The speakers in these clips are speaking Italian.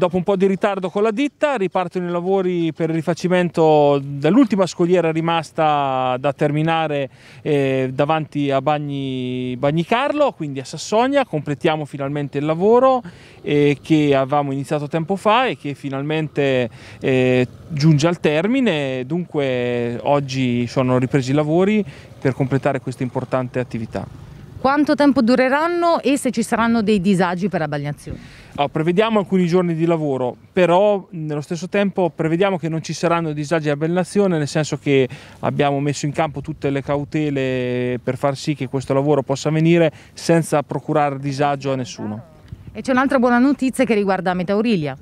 Dopo un po' di ritardo con la ditta ripartono i lavori per il rifacimento dell'ultima scogliera rimasta da terminare eh, davanti a Bagni, Bagni, Carlo, quindi a Sassonia. Completiamo finalmente il lavoro eh, che avevamo iniziato tempo fa e che finalmente eh, giunge al termine. Dunque oggi sono ripresi i lavori per completare questa importante attività. Quanto tempo dureranno e se ci saranno dei disagi per la balneazione? Allora, ah, prevediamo alcuni giorni di lavoro, però nello stesso tempo prevediamo che non ci saranno disagi di abellazione, nel senso che abbiamo messo in campo tutte le cautele per far sì che questo lavoro possa avvenire senza procurare disagio a nessuno. E c'è un'altra buona notizia che riguarda Metaurilia.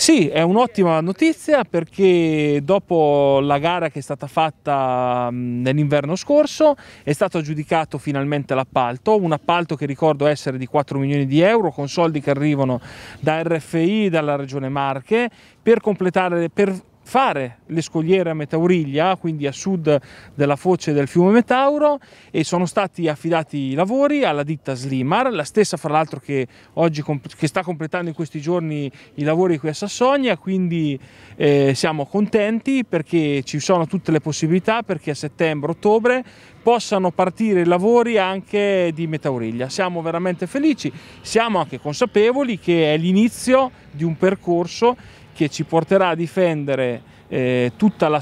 Sì, è un'ottima notizia perché dopo la gara che è stata fatta nell'inverno scorso è stato aggiudicato finalmente l'appalto, un appalto che ricordo essere di 4 milioni di euro con soldi che arrivano da RFI, dalla Regione Marche, per completare, per fare le scogliere a Metauriglia, quindi a sud della foce del fiume Metauro e sono stati affidati i lavori alla ditta Slimar, la stessa fra l'altro che, oggi, che sta completando in questi giorni i lavori qui a Sassonia, quindi eh, siamo contenti perché ci sono tutte le possibilità perché a settembre-ottobre possano partire i lavori anche di Metauriglia. Siamo veramente felici, siamo anche consapevoli che è l'inizio di un percorso che ci porterà a difendere eh, tutta, la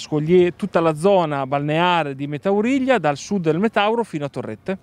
tutta la zona balneare di Metauriglia, dal sud del Metauro fino a Torrette.